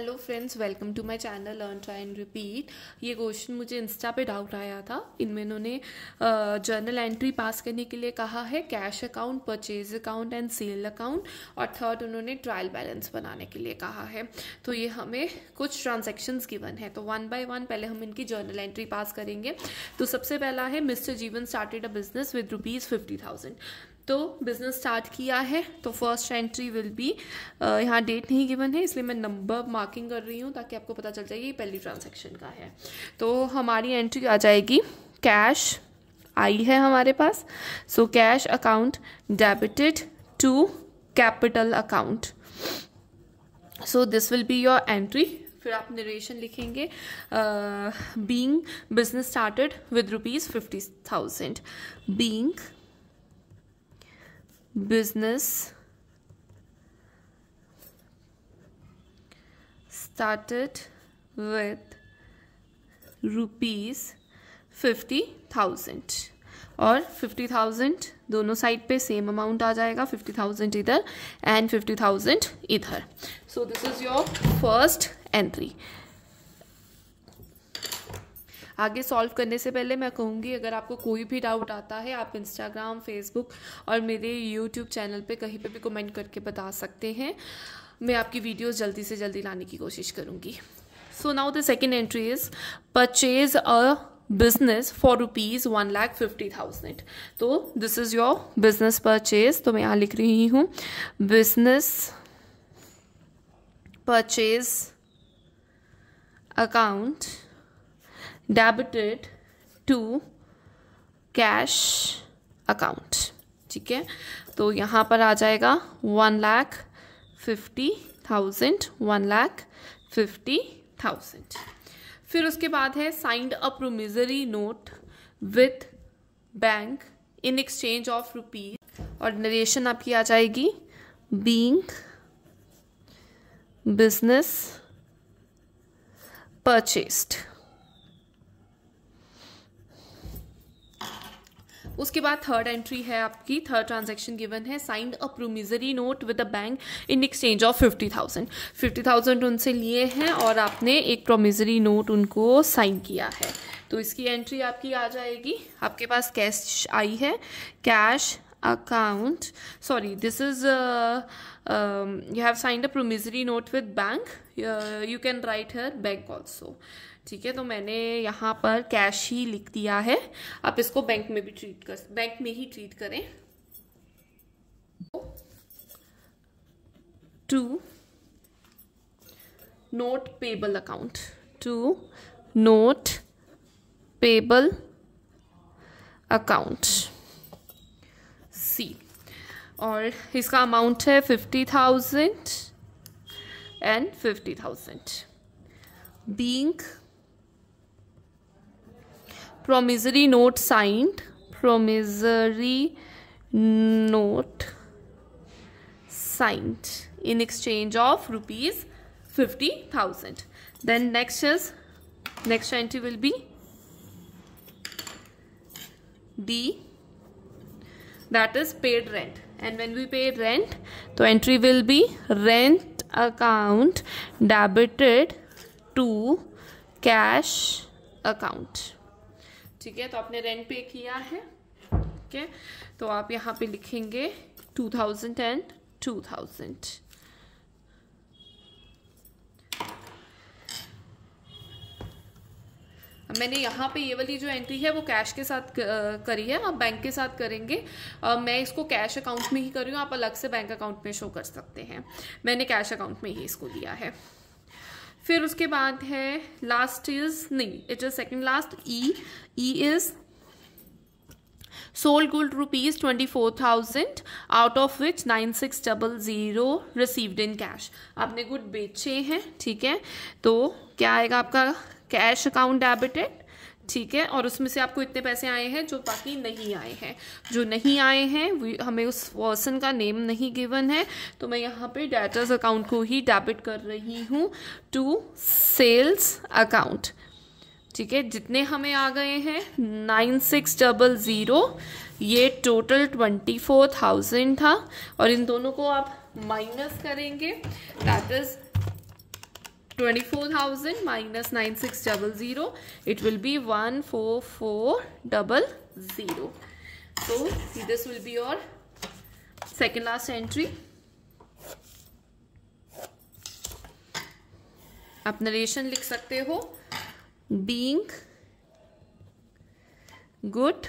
hello friends welcome to my channel learn try and repeat ये question मुझे insta पे doubt आया था इनमें इन्होंने जर्नल एंट्री पास करने के लिए कहा है cash account purchase account and sale account और थर्ड उन्होंने ट्रायल बैलेंस बनाने के लिए कहा है तो ये हमें कुछ ट्रांजेक्शन्स गिवन है तो वन बाय वन पहले हम इनकी जर्नल एंट्री पास करेंगे तो सबसे पहला है mister Jeevan started a business with rupees fifty thousand तो बिज़नेस स्टार्ट किया है तो फर्स्ट एंट्री विल बी यहाँ डेट नहीं गिवन है इसलिए मैं नंबर मार्किंग कर रही हूँ ताकि आपको पता चल जाए ये पहली ट्रांजेक्शन का है तो हमारी एंट्री आ जाएगी कैश आई है हमारे पास so cash account debited to capital account so this will be your entry फिर आप निरेशन लिखेंगे being business started with rupees fifty thousand being business started with rupees fifty thousand और फिफ्टी थाउजेंड दोनों side पे same amount आ जाएगा fifty thousand इधर and fifty thousand इधर so this is your first entry आगे solve करने से पहले मैं कहूँगी अगर आपको कोई भी डाउट आता है आप इंस्टाग्राम फेसबुक और मेरे यूट्यूब चैनल पर कहीं पर भी कमेंट करके बता सकते हैं मैं आपकी वीडियोज़ जल्दी से जल्दी लाने की कोशिश करूँगी so now the second entry is purchase a business for rupees one lakh fifty thousand तो this is your business purchase तो मैं यहाँ लिख रही हूँ business purchase account debited to cash account ठीक है तो यहाँ पर आ जाएगा one lakh fifty thousand one lakh fifty thousand फिर उसके बाद है signed a promissory note with bank in exchange of rupees और नरेशन आपकी आ जाएगी बींग बिजनेस परचेस्ड उसके बाद थर्ड एंट्री है आपकी थर्ड ट्रांजेक्शन गिवन है signed a promissory note with a bank in exchange of fifty thousand fifty thousand उनसे लिए हैं और आपने एक प्रोमिजरी नोट उनको साइन किया है तो इसकी एंट्री आपकी आ जाएगी आपके पास कैश आई है cash account sorry this is you have signed a promissory note with bank you can write here bank also ठीक है तो मैंने यहाँ पर कैश ही लिख दिया है आप इसको बैंक में भी ट्रीट कर बैंक में ही ट्रीट करें to note payable account to note payable account सी और इसका अमाउंट है fifty thousand and fifty thousand being promissory note signed promissory note signed in exchange of rupees 50000 then next is next entry will be d that is paid rent and when we pay rent the entry will be rent account debited to cash account ठीक है तो आपने rent पे किया है ठीक है तो आप यहाँ पे लिखेंगे two thousand and two thousand मैंने यहाँ पे ये वाली जो एंट्री है वो कैश के साथ करी है आप बैंक के साथ करेंगे मैं इसको कैश अकाउंट में ही रही हूँ आप अलग से बैंक अकाउंट में शो कर सकते हैं मैंने कैश अकाउंट में ही इसको लिया है फिर उसके बाद है लास्ट इज नहीं इट इज सेकंड लास्ट ई ई इज सोल गोल्ड rupees twenty four thousand out of which nine six double zero received in cash आपने गुड बेचे हैं ठीक है तो क्या आएगा आपका कैश अकाउंट डेबिटेड ठीक है और उसमें से आपको इतने पैसे आए हैं जो बाकी नहीं आए हैं जो नहीं आए हैं हमें उस पर्सन का नेम नहीं गिवन है तो मैं यहाँ पे डेटर्स अकाउंट को ही डेबिट कर रही हूँ टू सेल्स अकाउंट ठीक है जितने हमें आ गए हैं नाइन सिक्स डबल ज़ीरो ये टोटल ट्वेंटी फोर थाउजेंड था और इन दोनों को आप माइनस करेंगे that is twenty four thousand minus nine six double zero it will be one four four double zero so this will be your second last entry आप narration लिख सकते हो being good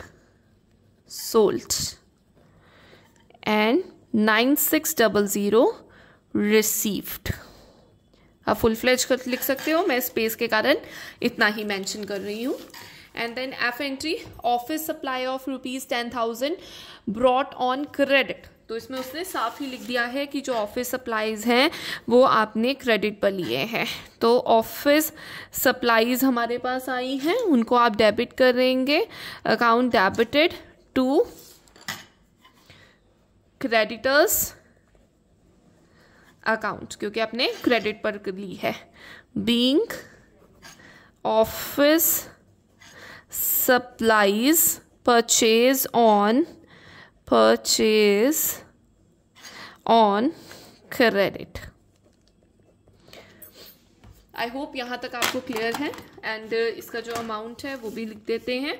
sold and nine six double zero received आप full fledge कर लिख सकते हो मैं स्पेस के कारण इतना ही मेंशन कर रही हूँ and then F entry office supply of rupees ten thousand brought on credit तो इसमें उसने साफ ही लिख दिया है कि जो ऑफिस सप्लाईज हैं वो आपने क्रेडिट पर लिए हैं तो ऑफिस सप्लाईज हमारे पास आई हैं उनको आप डेबिट करेंगे account debited to creditors account क्योंकि आपने क्रेडिट पर ली है being office supplies purchase on purchase on credit I hope यहाँ तक आपको क्लियर है एंड uh, इसका जो अमाउंट है वो भी लिख देते हैं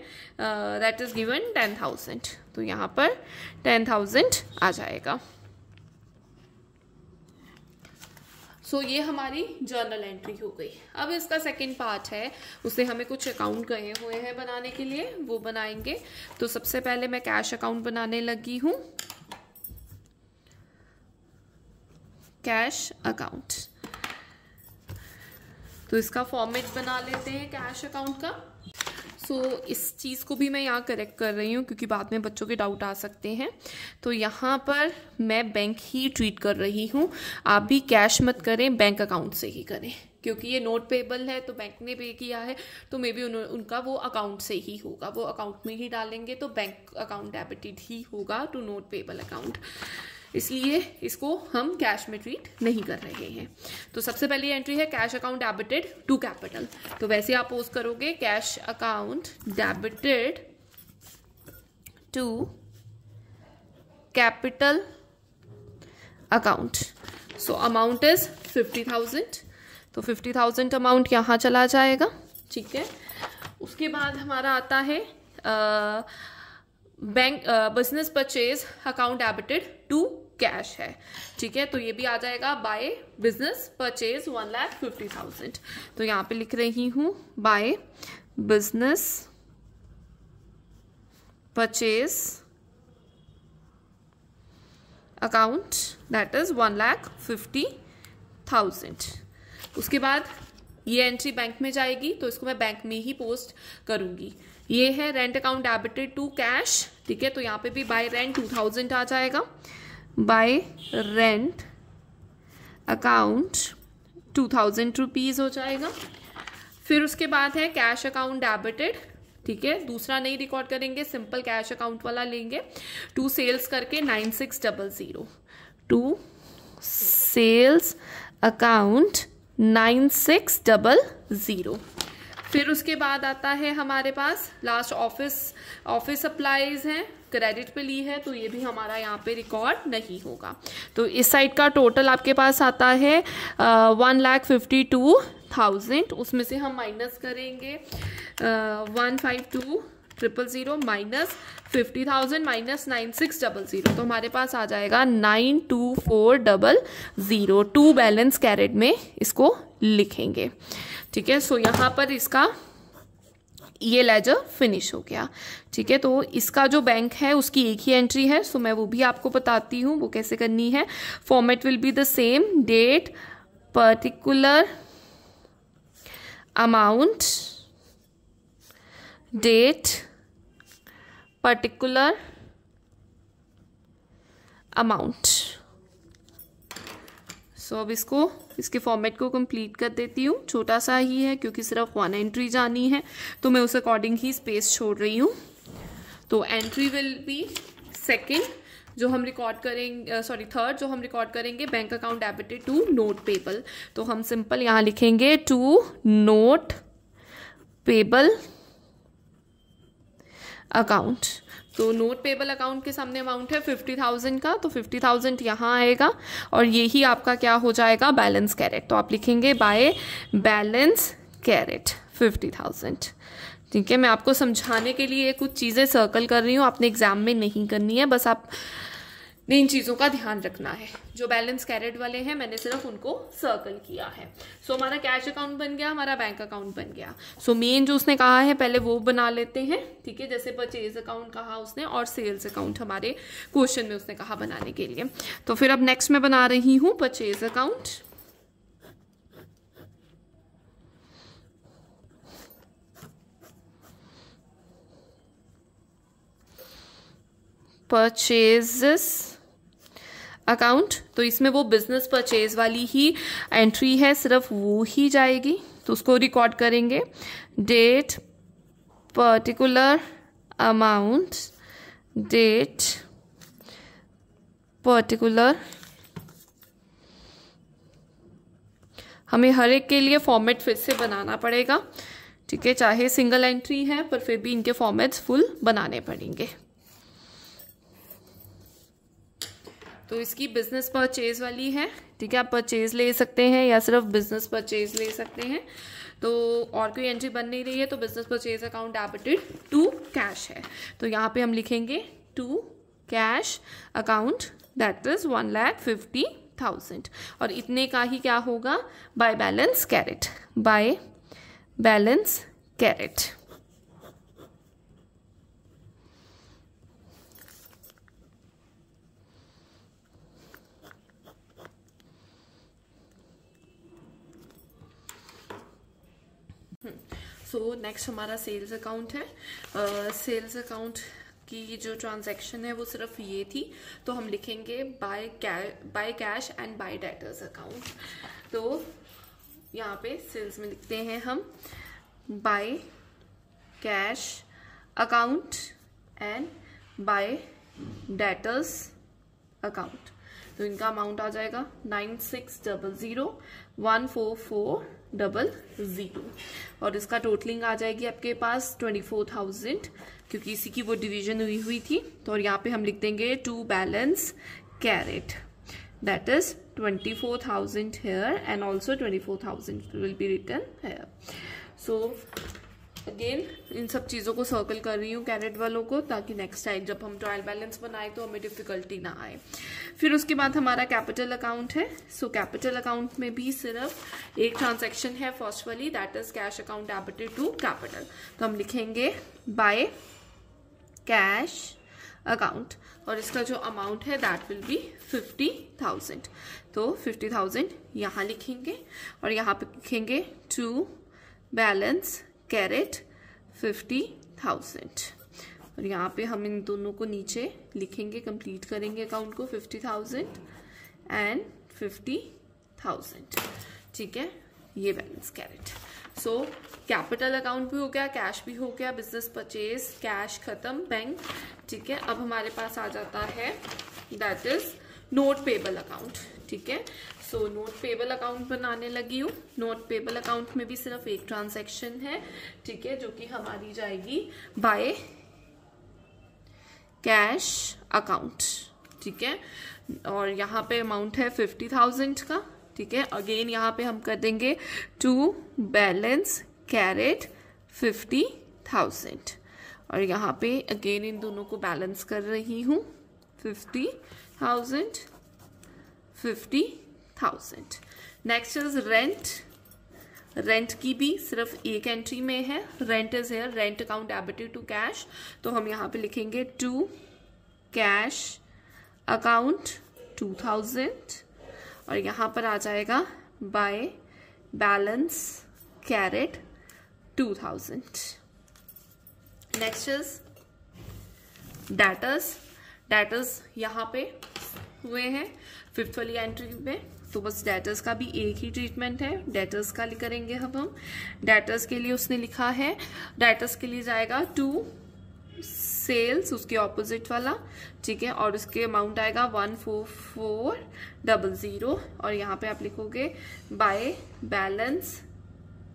that is given ten thousand तो यहाँ पर टेन थाउजेंड आ जाएगा सो so, ये हमारी जर्नल एंट्री हो गई अब इसका सेकेंड पार्ट है उसे हमें कुछ अकाउंट गए हुए हैं बनाने के लिए वो बनाएंगे तो सबसे पहले मैं कैश अकाउंट बनाने लगी हूँ कैश अकाउंट तो इसका फॉर्मेट बना लेते हैं कैश अकाउंट का सो तो so, इस चीज़ को भी मैं यहाँ करेक्ट कर रही हूँ क्योंकि बाद में बच्चों के डाउट आ सकते हैं तो यहाँ पर मैं बैंक ही ट्रीट कर रही हूँ आप भी कैश मत करें बैंक अकाउंट से ही करें क्योंकि ये नोट पेबल है तो बैंक ने पे किया है तो मे बी उनका वो अकाउंट से ही होगा वो अकाउंट में ही डालेंगे तो बैंक अकाउंट डेबिटेड ही होगा टू नोट पेबल अकाउंट इसलिए इसको हम कैश में ट्रीट नहीं कर रहे हैं तो सबसे पहले एंट्री है cash account debited to capital तो वैसे आप पोस्ट करोगे cash account debited to capital account so amount is fifty thousand तो फिफ्टी थाउजेंड अमाउंट यहाँ चला जाएगा ठीक है उसके बाद हमारा आता है bank business purchase account debited to cash है ठीक है तो ये भी आ जाएगा by business purchase one lakh fifty thousand तो यहाँ पे लिख रही हूँ by business purchase account that is one lakh fifty thousand उसके बाद ये एंट्री बैंक में जाएगी तो इसको मैं बैंक में ही पोस्ट करूंगी ये है rent account debited to cash ठीक है तो यहाँ पे भी बाय रेंट टू थाउजेंड आ जाएगा by rent account two thousand rupees हो जाएगा फिर उसके बाद है कैश अकाउंट डेबिटेड ठीक है दूसरा नहीं रिकॉर्ड करेंगे सिंपल कैश अकाउंट वाला लेंगे टू सेल्स करके nine six double zero to sales account nine six double zero फिर उसके बाद आता है हमारे पास लास्ट ऑफिस ऑफिस सप्लाईज हैं क्रेडिट पे ली है तो ये भी हमारा यहाँ पे रिकॉर्ड नहीं होगा तो इस साइड का टोटल आपके पास आता है one lakh fifty two thousand उसमें से हम माइनस करेंगे one five two triple zero minus fifty thousand minus nine six double zero तो हमारे पास आ जाएगा nine two four double zero to balance carried में इसको लिखेंगे ठीक है सो यहाँ पर इसका ये लेजर फिनिश हो गया ठीक है तो इसका जो बैंक है उसकी एक ही एंट्री है सो मैं वो भी आपको बताती हूँ वो कैसे करनी है format will be the same date particular amount date particular amount so अब इसको इसके फॉर्मेट को कंप्लीट कर देती हूँ छोटा सा ही है क्योंकि सिर्फ वन एंट्री जानी है तो मैं उस अकॉर्डिंग ही स्पेस छोड़ रही हूँ तो एंट्री विल बी सेकेंड जो हम रिकॉर्ड करेंगे सॉरी थर्ड जो हम रिकॉर्ड करेंगे bank account debited to note payable तो हम सिंपल यहाँ लिखेंगे टू नोट पेबल अकाउंट तो नोट पेबल अकाउंट के सामने अमाउंट है फिफ्टी थाउजेंड का तो फिफ्टी थाउजेंड यहाँ आएगा और यही आपका क्या हो जाएगा बैलेंस कैरेट तो आप लिखेंगे by balance carried fifty thousand ठीक है मैं आपको समझाने के लिए कुछ चीज़ें सर्कल कर रही हूँ आपने एग्ज़ाम में नहीं करनी है बस आप ने इन चीज़ों का ध्यान रखना है जो बैलेंस कैरेट वाले हैं मैंने सिर्फ उनको सर्कल किया है सो so, हमारा कैश अकाउंट बन गया हमारा बैंक अकाउंट बन गया सो so, मेन जो उसने कहा है पहले वो बना लेते हैं ठीक है जैसे परचेज अकाउंट कहा उसने और सेल्स अकाउंट हमारे क्वेश्चन में उसने कहा बनाने के लिए तो फिर अब नेक्स्ट मैं बना रही हूँ परचेज अकाउंट purchases अकाउंट तो इसमें वो बिजनेस परचेज वाली ही एंट्री है सिर्फ वो ही जाएगी तो उसको रिकॉर्ड करेंगे date particular amount date particular हमें हर एक के लिए फॉर्मेट फिर से बनाना पड़ेगा ठीक है चाहे सिंगल एंट्री है पर फिर भी इनके फॉर्मेट्स फुल बनाने पड़ेंगे तो इसकी बिजनेस परचेज वाली है ठीक है आप परचेज ले सकते हैं या सिर्फ बिजनेस परचेज ले सकते हैं तो और कोई एंट्री बन नहीं रही है तो business purchase account debited to cash है तो यहाँ पे हम लिखेंगे to cash account that is one lakh fifty thousand और इतने का ही क्या होगा by balance carried by balance carried so next हमारा सेल्स अकाउंट है सेल्स uh, अकाउंट की जो ट्रांजैक्शन है वो सिर्फ ये थी तो हम लिखेंगे बाय कै by cash and by debtors account तो यहाँ पे सेल्स में लिखते हैं हम by cash account and by debtors account तो इनका अमाउंट आ जाएगा nine six double zero one four four double zero और इसका टोटलिंग आ जाएगी आपके पास ट्वेंटी फोर थाउजेंड क्योंकि इसी की वो डिवीजन हुई हुई थी तो और यहाँ पे हम लिख देंगे to balance carried that is twenty four thousand here and also twenty four thousand will be return here so again इन सब चीज़ों को सर्कल कर रही हूँ कैरेट वालों को ताकि नेक्स्ट टाइम जब हम ट्रायल बैलेंस बनाए तो हमें डिफ़िकल्टी ना आए फिर उसके बाद हमारा कैपिटल अकाउंट है सो कैपिटल अकाउंट में भी सिर्फ एक ट्रांजेक्शन है फर्स्ट वाली that is cash account debited to capital तो हम लिखेंगे बाय कैश अकाउंट और इसका जो अमाउंट है that will be fifty thousand तो फिफ्टी थाउजेंड यहाँ लिखेंगे और यहाँ पे लिखेंगे to balance carried fifty thousand और यहाँ पे हम इन दोनों को नीचे लिखेंगे कंप्लीट करेंगे अकाउंट को fifty thousand and fifty thousand ठीक है ये balance carried so capital account भी हो गया कैश भी हो गया बिजनेस परचेज कैश खत्म बैंक ठीक है अब हमारे पास आ जाता है that is note payable account ठीक है सो नोट पेबल अकाउंट बनाने लगी हूँ नोट पेबल अकाउंट में भी सिर्फ एक ट्रांजेक्शन है ठीक है जो कि हमारी जाएगी बाय कैश अकाउंट ठीक है और यहाँ पे अमाउंट है फिफ्टी थाउजेंड का ठीक है अगेन यहाँ पे हम कर देंगे to balance carried fifty thousand और यहाँ पे अगेन इन दोनों को बैलेंस कर रही हूँ fifty thousand, fifty thousand next is rent rent की भी सिर्फ एक एंट्री में है rent is here rent account debited to cash तो हम यहाँ पे लिखेंगे to cash account two thousand और यहाँ पर आ जाएगा by balance carried two thousand next is debtors debtors यहाँ पे हुए हैं फिफ्थ वाली एंट्री में तो बस डेटर्स का भी एक ही ट्रीटमेंट है डेटर्स का करेंगे अब हम डेटर्स के लिए उसने लिखा है डेटर्स के लिए जाएगा टू सेल्स उसके ऑपोजिट वाला ठीक है और उसके अमाउंट आएगा one four four double zero और यहाँ पे आप लिखोगे by balance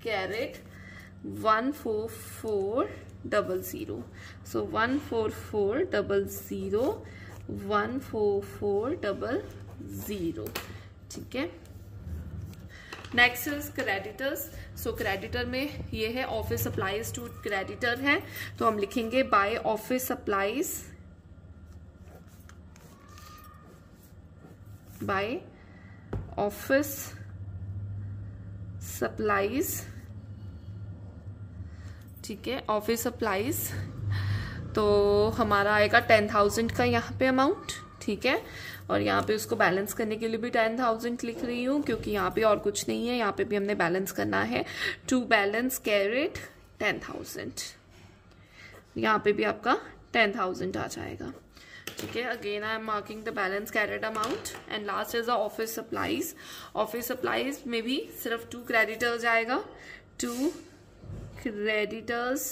carried one four four double zero so one four four double zero one four four double zero ठीक है next is creditors so creditor में ये है ऑफिस सप्लाईज टू क्रेडिटर है तो हम लिखेंगे by office supplies by office supplies ठीक है ऑफिस सप्लाईज तो हमारा आएगा टेन थाउजेंड का यहाँ पे अमाउंट ठीक है और यहाँ पे उसको बैलेंस करने के लिए भी टेन थाउजेंड लिख रही हूँ क्योंकि यहाँ पे और कुछ नहीं है यहाँ पे भी हमने बैलेंस करना है to balance carried ten thousand यहाँ पे भी आपका टेन थाउजेंड आ जाएगा ठीक है again I am marking the balance carried amount and last is the office supplies office supplies में भी सिर्फ टू क्रेडिटर्स आएगा टू क्रेडिटर्स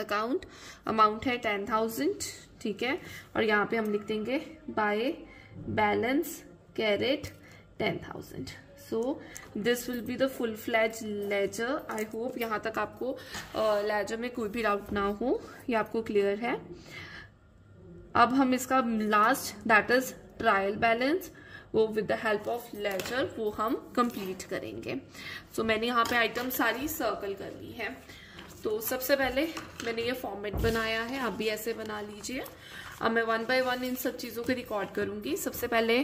अकाउंट अमाउंट है टेन थाउजेंड ठीक है और यहाँ पे हम लिख देंगे by balance carried ten thousand so this will be the full fledge ledger I hope यहाँ तक आपको लेजर uh, में कोई भी डाउट ना हो ये आपको क्लियर है अब हम इसका last that is trial balance वो with the help of ledger वो हम कंप्लीट करेंगे सो so, मैंने यहाँ पे आइटम सारी सर्कल कर ली है तो सबसे पहले मैंने ये फॉर्मेट बनाया है आप भी ऐसे बना लीजिए अब मैं वन बाय वन इन सब चीज़ों के रिकॉर्ड करूँगी सबसे पहले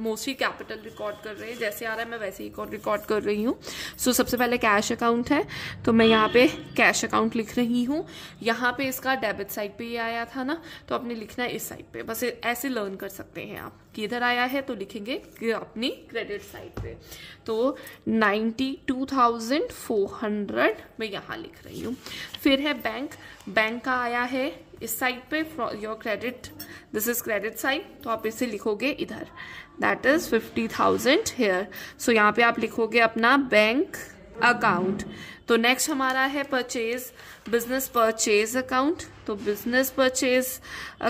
मोस्टली कैपिटल रिकॉर्ड कर रहे हैं जैसे आ रहा है मैं वैसे ही रिकॉर्ड कर रही हूँ सो so, सबसे पहले कैश अकाउंट है तो मैं यहाँ पे कैश अकाउंट लिख रही हूँ यहाँ पे इसका डेबिट साइड पे ये आया था ना तो आपने लिखना है इस साइड पे बस ऐसे लर्न कर सकते हैं आप कि इधर आया है तो लिखेंगे अपनी क्रेडिट साइड पे तो ninety two thousand four hundred मैं यहाँ लिख रही हूँ फिर है बैंक बैंक का आया है इस साइड पे your credit this is credit side तो आप इसे लिखोगे इधर that is fifty thousand here so यहाँ पे आप लिखोगे अपना बैंक अकाउंट तो नेक्स्ट हमारा है परचेज बिजनेस परचेज अकाउंट तो बिजनेस परचेज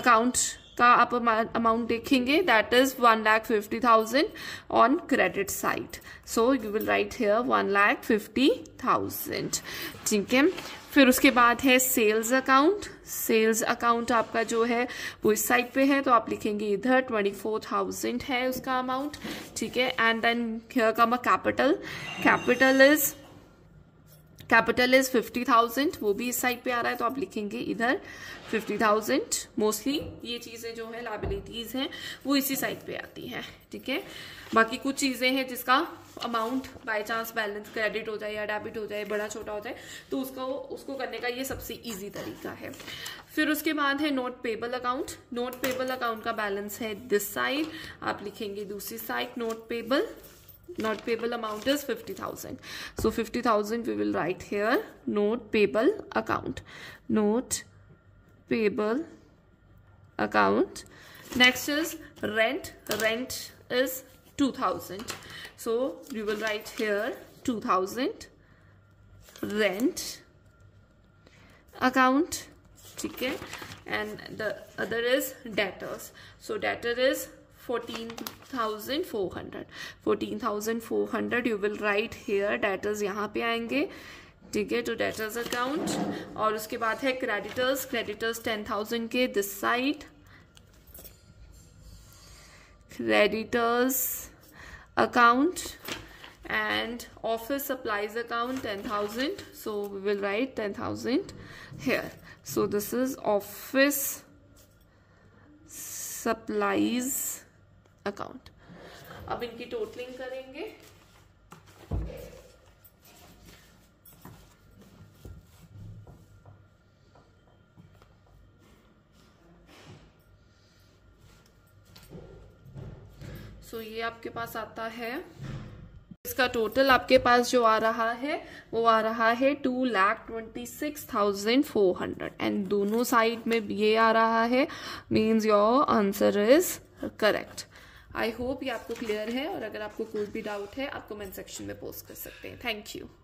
अकाउंट का आप अमाउंट देखेंगे that is one lakh fifty thousand on credit side so you will write here one lakh fifty thousand ठीक है फिर उसके बाद है सेल्स अकाउंट सेल्स अकाउंट आपका जो है वो इस साइड पे है तो आप लिखेंगे इधर ट्वेंटी फोर थाउजेंड है उसका अमाउंट ठीक है and then come a capital capital is capital is fifty thousand वो भी इस साइड पे आ रहा है तो आप लिखेंगे इधर फिफ्टी थाउजेंड मोस्टली ये चीज़ें जो है लाइबिलिटीज़ हैं वो इसी साइड पे आती हैं ठीक है बाकी कुछ चीज़ें हैं जिसका amount by chance balance credit हो जाए या डेबिट हो जाए बड़ा छोटा हो जाए तो उसको उसको करने का ये सबसे ईजी तरीका है फिर उसके बाद है note payable account note payable account का बैलेंस है दिस साइड आप लिखेंगे दूसरी side note payable note payable amount is fifty thousand so fifty thousand we will write here note payable account note payable account next is rent rent is 2000 so we will write here 2000 rent account ठीक है and the other is debtors so debtor is 14,400 14,400 you will write here debtors यहाँ पे आएंगे ठीक है to debtors account और उसके बाद है क्रेडिटर्स क्रेडिटर्स टेन थाउजेंड के this side creditors account and office supplies account 10000 so we will write 10000 here so this is office supplies account ab inki totaling karenge so so, ये आपके पास आता है इसका टोटल आपके पास जो आ रहा है वो आ रहा है two lakh twenty six thousand four hundred and दोनों साइड में ये आ रहा है means your answer is correct I hope ये आपको क्लियर है और अगर आपको कोई भी डाउट है आप कमेंट सेक्शन में पोस्ट कर सकते हैं थैंक यू